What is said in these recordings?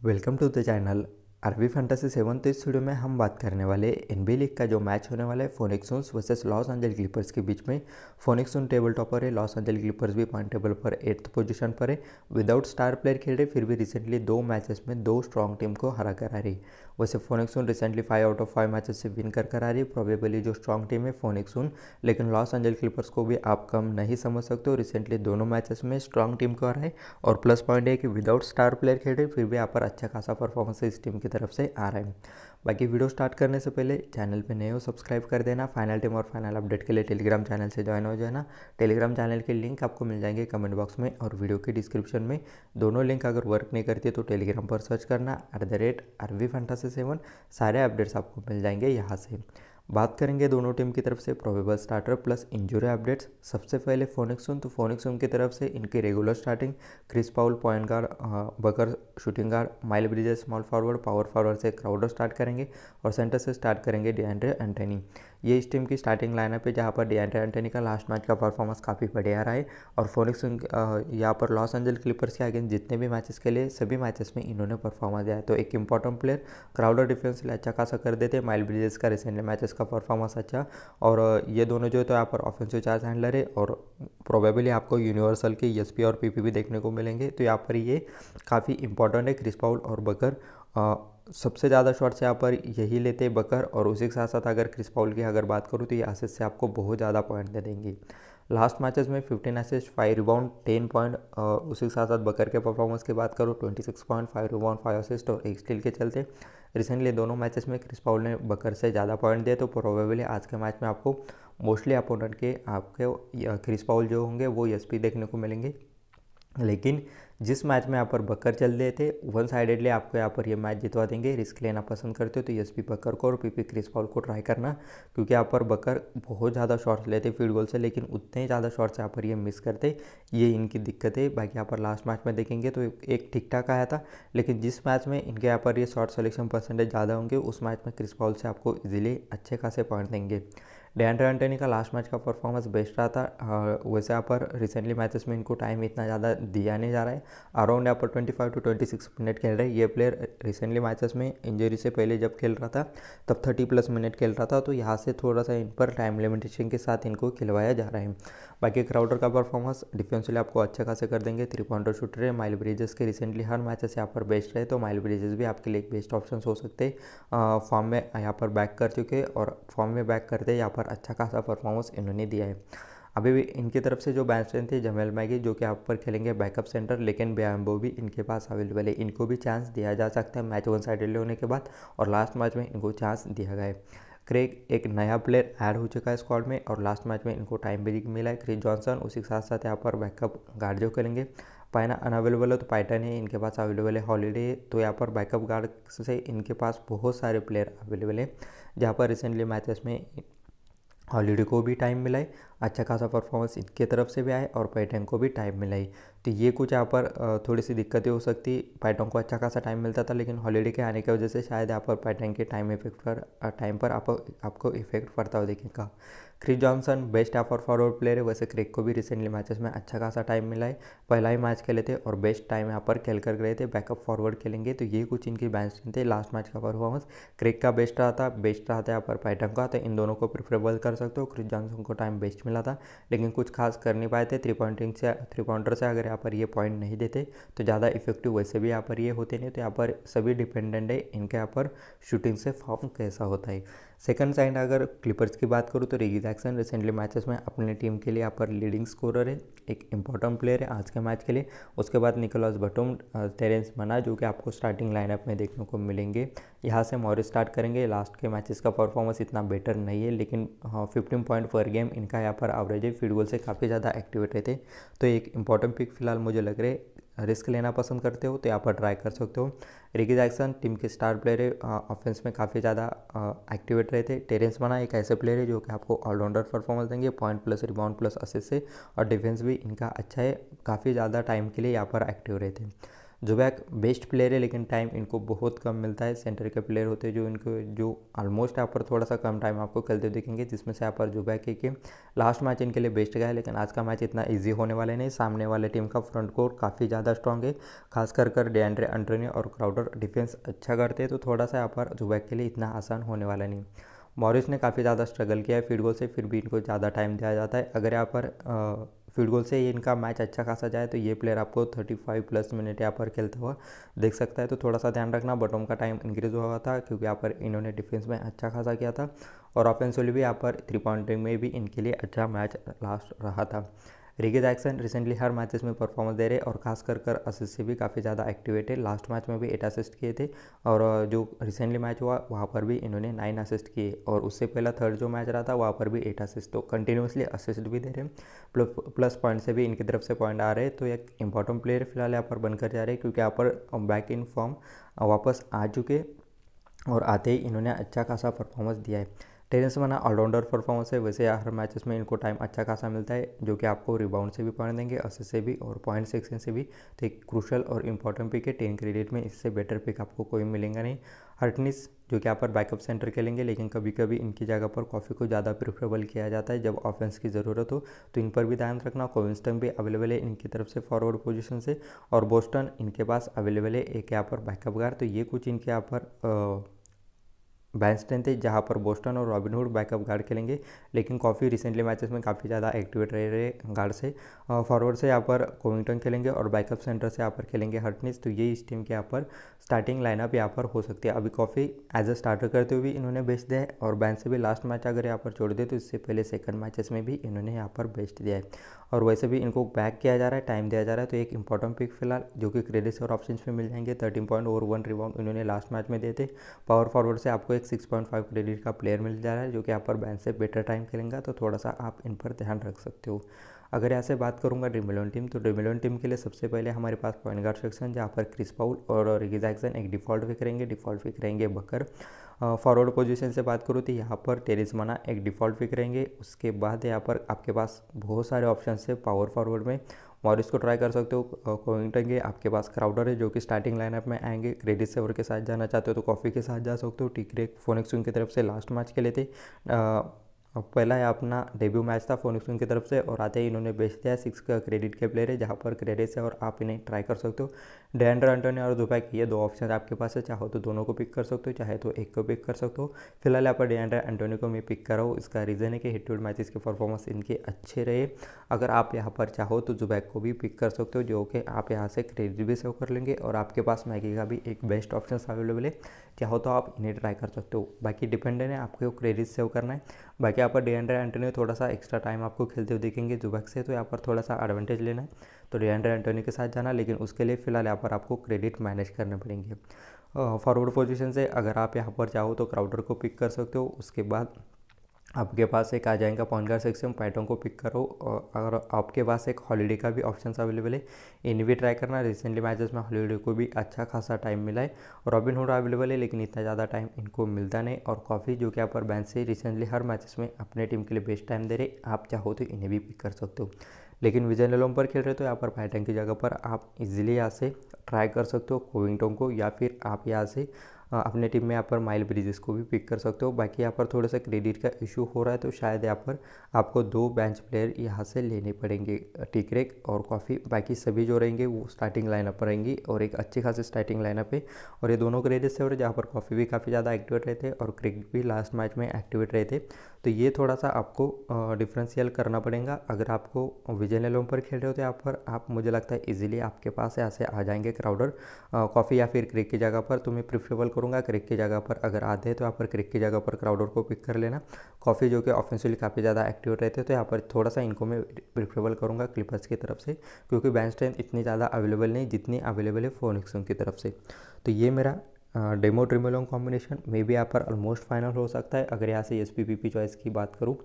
Welcome to the channel. अरबी fantasy seven तो इस वीडियो में हम बात करने वाले एन बी लीग का जो मैच होने वाला है Phoenix Suns versus Los Angeles Clippers के बीच में फोनिक्सून टेबल टॉपर है लॉस एंजल क्लिपर्स भी पॉइंट टेबल पर एट्थ पोजीशन पर है विदाउट स्टार प्लेयर खेल रहे फिर भी रिसेंटली दो मैचेस में दो स्ट्रॉन्ग टीम को हरा कर आ रही वैसे Phoenix Suns recently five out of five matches से विन कर कर आ रही प्रॉबेबली जो स्ट्रॉन्ग टीम है फोनिक्सून लेकिन लॉस एंजल क्लिपर्स को भी आप कम नहीं समझ सकते हो रिसेंटली दोनों मैचेस में स्ट्रॉन्ग टीम को हराए और प्लस पॉइंट है कि विदाउट स्टार प्लेयर खेल रहे फिर भी यहाँ पर अच्छा खासा परफॉर्मेंस है इस टीम के की तरफ से आ रहा है बाकी वीडियो स्टार्ट करने से पहले चैनल पे नए हो सब्सक्राइब कर देना फाइनल टाइम और फाइनल अपडेट के लिए टेलीग्राम चैनल से ज्वाइन हो जाना टेलीग्राम चैनल के लिंक आपको मिल जाएंगे कमेंट बॉक्स में और वीडियो के डिस्क्रिप्शन में दोनों लिंक अगर वर्क नहीं करती तो टेलीग्राम पर सर्च करना एट द रेट सेवन सारे अपडेट्स आपको मिल जाएंगे यहाँ से बात करेंगे दोनों टीम की तरफ से probable starter plus injury updates सबसे पहले फोनिक्सन तो फोनिक्सन की तरफ से इनकी regular starting Chris Paul point guard Booker shooting guard Mikal Bridges small forward power forward से क्राउडर स्टार्ट करेंगे और सेंटर से स्टार्ट करेंगे डी एंड्रे एंटनी ये इस टीम की स्टार्टिंग लाइनअप है जहाँ पर डियांड्रे एंटनी का लास्ट मैच का परफॉर्मेंस काफ़ी बढ़िया रहा है और फोनिक्स यहाँ पर लॉस एंजल क्लिपर्स के अगेंस्ट जितने भी मैचेस के लिए सभी मैचेस में इन्होंने परफॉर्मेंस दिया है तो एक इंपॉर्टेंट प्लेयर क्राउडर डिफेंस लिए अच्छा खासा कर देते हैं माइल ब्रिजेस का रिसेंटली मैचेस का परफॉर्मेंस अच्छा और ये दोनों जो है तो यहाँ पर ऑफेंसिव चार्ज हैंडलर है और प्रोबेबली आपको यूनिवर्सल के एस e और पी भी देखने को मिलेंगे तो यहाँ पर ये काफ़ी इंपॉर्टेंट है क्रिस पाउल और बकर सबसे ज़्यादा शॉट्स यहाँ पर यही लेते हैं बकर और उसी के साथ साथ अगर क्रिस पाउल की अगर बात करूँ तो ये आसिस से आपको बहुत ज़्यादा पॉइंट दे देंगी लास्ट मैचेस में 15 असिस्ट फाइव रिबाउंड 10 पॉइंट उसी के साथ साथ बकर के परफॉर्मेंस की बात करूँ 26 point five rebound five assist और एक स्टील के चलते रिसेंटली दोनों मैचेस में क्रिस पाउल ने बकर से ज़्यादा पॉइंट दिए तो प्रोबेबली आज के मैच में आपको मोस्टली अपोनेंट के आपके क्रिस पाउल जो होंगे वो एस देखने को मिलेंगे लेकिन जिस मैच में यहाँ पर बकर चल रहे थे वन साइडेडली आपको यहाँ पर ये मैच जितवा देंगे रिस्क लेना पसंद करते हो तो यस पी बकर को और पी पी क्रिस पॉल को ट्राई करना क्योंकि यहाँ पर बकर बहुत ज़्यादा शॉट्स लेते फील्ड गोल से लेकिन उतने ज़्यादा शॉट्स यहाँ पर ये मिस करते ये इनकी दिक्कत है बाकी यहाँ पर लास्ट मैच में देखेंगे तो एक ठीक ठाक आया था लेकिन जिस मैच में इनके यहाँ पर ये शॉर्ट सेलेक्शन परसेंटेज ज़्यादा होंगे उस मैच में क्रिस पॉल से आपको ईजिली अच्छे खासे पॉइंट देंगे डैंड्रे एंटनी का लास्ट मैच का परफॉर्मेंस बेस्ट रहा था वैसे यहाँ पर रिसेंटली मैचेस में इनको टाइम इतना ज़्यादा दिया नहीं जा रहा है अराउंड यहाँ पर 25 टू 26 मिनट खेल रहे ये प्लेयर रिसेंटली मैचेस में इंजरी से पहले जब खेल रहा था तब 30 प्लस मिनट खेल रहा था तो यहाँ से थोड़ा सा इन पर टाइम लिमिटेशन के साथ इनको खिलवाया जा रहा है बाकी क्राउडर का परफॉर्मेंस डिफेंसली आपको अच्छे खासे कर देंगे थ्री पॉइंटर शूटर है माइल ब्रिजेस के रिसेंटली हर मैचेस यहाँ पर बेस्ट रहे तो माइल ब्रिजेस भी आपके लिए बेस्ट ऑप्शन हो सकते हैं फॉर्म में यहाँ पर बैक कर चुके और फॉर्म में बैक करते यहाँ पर अच्छा खासा परफॉर्मेंस इन्होंने दिया है अभी भी इनकी तरफ से जो बैट्समैन थे जमेल मैगी जो कि आप पर खेलेंगे बैकअप सेंटर लेकिन बेम्बो भी इनके पास अवेलेबल है इनको भी चांस दिया जा सकता है मैच वन साइडेड होने के बाद और लास्ट मैच में इनको चांस दिया गया है क्रेग एक नया प्लेयर ऐड हो चुका है स्क्वाड में और लास्ट मैच में इनको टाइम भी मिला है क्रिस जॉनसन उसी के साथ साथ यहाँ पर बैकअप गार्ड जो खेलेंगे पाइना अनअवेलेबल है तो पाइटन है इनके पास अवेलेबल है हॉलीडे तो यहाँ पर बैकअप गार्ड से इनके पास बहुत सारे प्लेयर अवेलेबल है जहाँ पर रिसेंटली मैचेस में हॉलीडे को भी टाइम मिलाए अच्छा खासा परफॉर्मेंस इनके तरफ से भी आए और पैटर्न को भी टाइम मिला ही तो ये कुछ यहाँ पर थोड़ी सी दिक्कतें हो सकती पैटर्न को अच्छा खासा टाइम मिलता था लेकिन हॉलीडे के आने की वजह से शायद यहाँ पर पैटर्न के टाइम इफेक्ट पर टाइम पर आप, आपको इफेक्ट पड़ता हो देखने का Chris Johnson best offer forward player है वैसे क्रिक को भी रिसेंटली मैचेस में अच्छा खासा टाइम मिला है पहला ही मैच खेले थे और बेस्ट टाइम यहाँ पर खेल कर गए थे बैकअप फॉरवर्ड खेलेंगे तो ये कुछ इनकी बैंस थे लास्ट मैच का परफॉर्मेंस क्रिक का बेस्ट रहा था बेस्ट रहा था यहाँ पर पैटर्न का तो इन दोनों को प्रिफरेबल कर सकते हो क्रिस जॉनसन को टाइम बेस्ट मिला था लेकिन कुछ खास कर नहीं पाए थे थ्री पॉइंटिंग से थ्री पॉइंटर से अगर यहाँ पर ये पॉइंट नहीं देते तो ज़्यादा इफेक्टिव वैसे भी यहाँ पर ये होते नहीं तो यहाँ पर सभी डिपेंडेंट है इनके यहाँ पर शूटिंग से फॉर्म कैसा होता है सेकंड साइड अगर क्लिपर्स की बात करूँ तो रेगी जैक्सन रिसेंटली मैचेस में अपने टीम के लिए यहाँ पर लीडिंग स्कोरर है एक इंपॉर्टेंट प्लेयर है आज के मैच के लिए उसके बाद निकोलॉस बटोम टेरेंस मना जो कि आपको स्टार्टिंग लाइनअप में देखने को मिलेंगे यहाँ से मॉरिस स्टार्ट करेंगे लास्ट के मैचेस का परफॉर्मेंस इतना बेटर नहीं है लेकिन फिफ्टीन पॉइंट पर गेम इनका यहाँ पर एवरेज है फील्ड गोल से काफ़ी ज़्यादा एक्टिवेट रहते तो एक इंपॉर्टेंट पिक फिलहाल मुझे लग रहा है रिस्क लेना पसंद करते हो तो यहाँ पर ट्राई कर सकते हो रिकी जैक्सन टीम के स्टार प्लेयर है ऑफेंस में काफ़ी ज़्यादा एक्टिवेट रहे थे टेरेंस बना एक ऐसे प्लेयर है जो कि आपको ऑलराउंडर परफॉर्मेंस देंगे point plus rebound plus assist से और डिफेंस भी इनका अच्छा है काफ़ी ज़्यादा टाइम के लिए यहाँ पर एक्टिव रहे थे जुबैक बेस्ट प्लेयर है लेकिन टाइम इनको बहुत कम मिलता है सेंटर के प्लेयर होते हैं जो इनको जो ऑलमोस्ट यहाँ पर थोड़ा सा कम टाइम आपको खेलते हुए देखेंगे जिसमें से यहाँ पर जुबैक कि लास्ट मैच इनके लिए बेस्ट गया है लेकिन आज का मैच इतना ईजी होने वाला नहीं सामने वाले टीम का फ्रंट कोर काफ़ी ज़्यादा स्ट्रॉन्ग है खास कर कर डेंड्रे अंट्रेनी और क्राउडर डिफेंस अच्छा करते हैं तो थोड़ा सा यहाँ पर जुबैक के लिए इतना आसान होने वाला नहीं मॉरिस ने काफ़ी ज़्यादा स्ट्रगल किया है फीडबॉल से फिर भी इनको ज़्यादा टाइम दिया जाता है अगर यहाँ पर फील्ड गोल से इनका मैच अच्छा खासा जाए तो ये प्लेयर आपको 35 प्लस मिनट यहाँ पर खेलता हुआ देख सकता है तो थोड़ा सा ध्यान रखना बटोम का टाइम इंक्रीज़ हुआ था क्योंकि यहाँ पर इन्होंने डिफेंस में अच्छा खासा किया था और ऑफेंसिवली भी यहाँ पर थ्री पॉइंटिंग में भी इनके लिए अच्छा मैच लास्ट रहा था रिगे जैक्सन रिसेंटली हर मैचेस में परफॉर्मेंस दे रहे और खास कर कर असिस्ट से भी काफ़ी ज़्यादा एक्टिवेट है लास्ट मैच में भी एट असिस्ट किए थे और जो रिसेंटली मैच हुआ वहाँ पर भी इन्होंने नाइन असिस्ट किए और उससे पहला थर्ड जो मैच रहा था वहाँ पर भी एट असिस्ट तो कंटिन्यूसली असिस्ट भी दे रहे प्लस पॉइंट से भी इनकी तरफ से पॉइंट आ रहे हैं तो एक इंपॉर्टेंट प्लेयर फिलहाल यहाँ पर बनकर जा रहे हैं क्योंकि यहाँ पर बैक इन फॉर्म वापस आ चुके और आते ही इन्होंने अच्छा खासा परफॉर्मेंस दिया है टेरेंस बना ऑलराउंडर परफॉर्मेंस है वैसे हर मैचेस में इनको टाइम अच्छा खासा मिलता है जो कि आपको रिबाउंड से भी पॉइंट देंगे असिस्ट से भी और पॉइंट सेक्शन से भी तो एक क्रूशल और इंपॉर्टेंट पिक है टेन क्रेडिट में इससे बेटर पिक आपको कोई मिलेगा नहीं हर्टनिस जो कि आप पर बैकअप सेंटर खेलेंगे लेकिन कभी कभी इनकी जगह पर कॉफ़ी को ज़्यादा प्रिफरेबल किया जाता है जब ऑफेंस की ज़रूरत हो तो इन पर भी ध्यान रखना कोविंस्टन भी अवेलेबल है इनकी तरफ से फॉरवर्ड पोजीशन से और बोस्टन इनके पास अवेलेबल है एक यहाँ पर बैकअप गार तो ये कुछ इनके यहाँ पर बैंस्टेन थे जहाँ पर बोस्टन और रॉबिनहुड बैकअप गार्ड खेलेंगे लेकिन काफ़ी रिसेंटली मैचेस में काफ़ी ज़्यादा एक्टिवेट रहे रहे गार्ड से फॉरवर्ड से यहाँ पर कोविंगटन खेलेंगे और बैकअप सेंटर से यहाँ पर खेलेंगे हटनिस तो ये इस टीम के यहाँ पर स्टार्टिंग लाइनअप यहाँ पर हो सकती है अभी कॉफ़ी एज अ स्टार्टर करते हुए भी इन्होंने बेस्ट दिया है और बैंस से भी लास्ट मैच अगर यहाँ पर छोड़ दे तो इससे पहले सेकंड मैचेस में भी इन्होंने यहाँ पर बेस्ट दिया है और वैसे भी इनको बैक किया जा रहा है टाइम दिया जा रहा है तो एक इंपॉर्टेंट पिक फिलहाल जो कि क्रेडिट्स और ऑप्शन में मिल जाएंगे थर्टीन पॉइंट और वन रिबाउंड इन्होंने लास्ट मैच में दिए थे पावर फॉरवर्ड से आपको एक 6.5 क्रेडिट का प्लेयर मिल जा रहा है जो कि अपर बैंड से बेटर टाइम खेलेंगे तो थोड़ा सा आप इन पर ध्यान रख सकते हो अगर यहाँ से बात करूंगा ड्रीमिलोन टीम तो ड्रीमिलोन टीम के लिए सबसे पहले हमारे पास पॉइंट गार्ड सेक्शन जहाँ पर क्रिस पाउल और रिगिजैक्सन एक डिफॉल्ट फिक रहेंगे डिफॉल्ट फिक रहेंगे बकर फॉरवर्ड पोजीशन से बात करूँ तो यहाँ पर टेरिस मना एक डिफॉल्ट फिक रहेंगे उसके बाद यहाँ पर आपके पास बहुत सारे ऑप्शन है पावर फॉरवर्ड में मॉरिस को ट्राई कर सकते हो कोविंगटन के आपके पास क्राउडर है जो कि स्टार्टिंग लाइनअप में आएंगे क्रेडिट सेवर के साथ जाना चाहते हो तो कॉफ़ी के साथ जा सकते हो टिकरेक फोनिक्स की तरफ से लास्ट मैच खेले थे पहला है अपना डेब्यू मैच था फोनिक्स की तरफ से और आते ही इन्होंने बेच दिया सिक्स का क्रेडिट के प्लेयर है जहाँ पर क्रेडिट से और आप इन्हें ट्राई कर सकते हो डैंडर एंटोनी और दुबैक ये दो ऑप्शन आपके पास है चाहो तो दोनों को पिक कर सकते हो चाहे तो एक को पिक कर सकते हो फिलहाल यहाँ पर डैंडर एंटोनी को मैं पिक कर रहा हूँ इसका रीज़न है कि हिट मैच के परफॉर्मेंस इनके अच्छे रहे अगर आप यहाँ पर चाहो तो जुबैक को भी पिक कर सकते हो जो कि आप यहाँ से क्रेडिट भी सेव कर लेंगे और आपके पास मैगी का भी एक बेस्ट ऑप्शन अवेलेबल है चाहो तो आप इन्हें ट्राई कर सकते हो बाकी डिपेंडेंट है आपको क्रेडिट सेव करना है बाकी यहाँ पर डी एंड्रे एंटोनी थोड़ा सा एक्स्ट्रा टाइम आपको खेलते हुए देखेंगे जुबैक से तो यहाँ पर थोड़ा सा एडवांटेज लेना है तो डी एंड्रे एंटोनी के साथ जाना लेकिन उसके लिए फिलहाल यहाँ पर आपको क्रेडिट मैनेज करने पड़ेंगे फॉरवर्ड पोजिशन से अगर आप यहाँ पर चाहो तो क्राउडर को पिक कर सकते हो उसके बाद आपके पास एक आ जाएगा पॉइंट सेक्शन पैटर्न को पिक करो और आपके पास एक हॉलीडे का भी ऑप्शन अवेलेबल है इन्हें भी ट्राई करना रिसेंटली मैचेस में हॉलीडे को भी अच्छा खासा टाइम मिला है रॉबिन हुड अवेलेबल है लेकिन इतना ज़्यादा टाइम इनको मिलता नहीं और कॉफ़ी जो कि आप पर बैंक से रिसेंटली हर मैचेस में अपने टीम के लिए बेस्ट टाइम दे रहे आप चाहो तो इन्हें भी पिक कर सकते हो लेकिन विजय लोम पर खेल रहे तो यहाँ पर पैटर्न की जगह पर आप इजिली यहाँ से ट्राई कर सकते हो कोविंगटोंग को या फिर आप यहाँ से अपने टीम में यहाँ पर माइल ब्रिजेस को भी पिक कर सकते हो बाकी यहाँ पर थोड़ा सा क्रेडिट का इशू हो रहा है तो शायद यहाँ पर आपको दो बेंच प्लेयर यहाँ से लेने पड़ेंगे टिकरेक और कॉफ़ी बाकी सभी जो रहेंगे वो स्टार्टिंग लाइनअप पर रहेंगी और एक अच्छी खासी स्टार्टिंग लाइनअप है और ये दोनों क्रेडिट से और जहाँ पर कॉफ़ी भी काफ़ी ज़्यादा एक्टिवेट रहते और क्रिकेट भी लास्ट मैच में एक्टिवेट रहे थे तो ये थोड़ा सा आपको डिफ्रेंशियल करना पड़ेगा अगर आपको विजय लेलोम पर खेल रहे हो तो यहाँ पर आप मुझे लगता है इजीली आपके पास ऐसे आ जाएंगे क्राउडर कॉफ़ी या फिर क्रिक की जगह पर तो मैं प्रिफरेबल करूँगा क्रिक की जगह पर अगर आते हैं तो यहाँ पर क्रिक की जगह पर क्राउडर को पिक कर लेना कॉफ़ी जो कि ऑफेंसिवली काफ़ी ज़्यादा एक्टिव रहते तो यहाँ पर थोड़ा सा इनको मैं प्रिफरेबल करूँगा क्लिपर्स की तरफ से क्योंकि बेंच स्ट्रेंथ इतनी ज़्यादा अवेलेबल नहीं जितनी अवेलेबल है फोनिक्सों की तरफ से तो ये मेरा डेमो ट्रिमोलोंग कॉम्बिनेशन मे भी यहाँ पर ऑलमोस्ट फाइनल हो सकता है अगर यहाँ से एस पी पी चॉइस की बात करूँ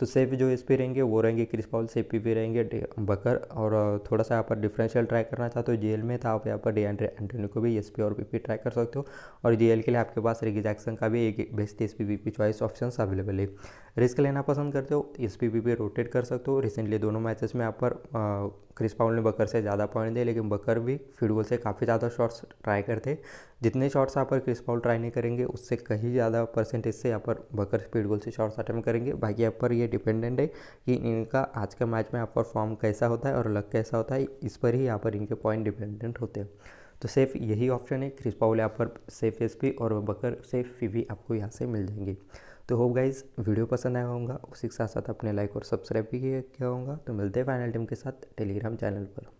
तो सेफ जो इस पे रहेंगे वो रहेंगे क्रिस पॉल पी भी रहेंगे बकर और थोड़ा सा यहाँ पर डिफरेंशियल ट्राई करना चाहते हो जेल में था आप यहाँ पर डी एंड्रे एंटोनी को भी एस पी और पी ट्राई कर सकते हो और जे के लिए आपके पास रिगी जैक्सन का भी एक best S P choice option available है रिस्क लेना पसंद करते हो एस पी रोटेट कर सकते हो रिसेंटली दोनों मैचेस में यहाँ पर क्रिस पाउल ने बकर से ज़्यादा पॉइंट दिए लेकिन बकर भी फील्ड गोल से काफ़ी ज़्यादा शॉट्स ट्राई करते जितने शॉट्स यहाँ पर क्रिस पाउल ट्राई नहीं करेंगे उससे कहीं ज़्यादा परसेंटेज से यहाँ पर बकर फील्ड गोल से शॉट्स अटैम्प करेंगे बाकी यहाँ पर ये डिपेंडेंट है कि इनका आज के मैच में आपका फॉर्म कैसा होता है और लक कैसा होता है इस पर ही यहाँ पर इनके पॉइंट डिपेंडेंट होते हैं तो सेफ यही ऑप्शन है क्रिस पाउल यहाँ पर सेफ एस और बकर सेफ भी आपको यहाँ से मिल जाएंगे तो होप गाइज वीडियो पसंद आया होगा उसी के साथ साथ अपने लाइक और सब्सक्राइब भी किया होगा तो मिलते हैं फाइनल टीम के साथ टेलीग्राम चैनल पर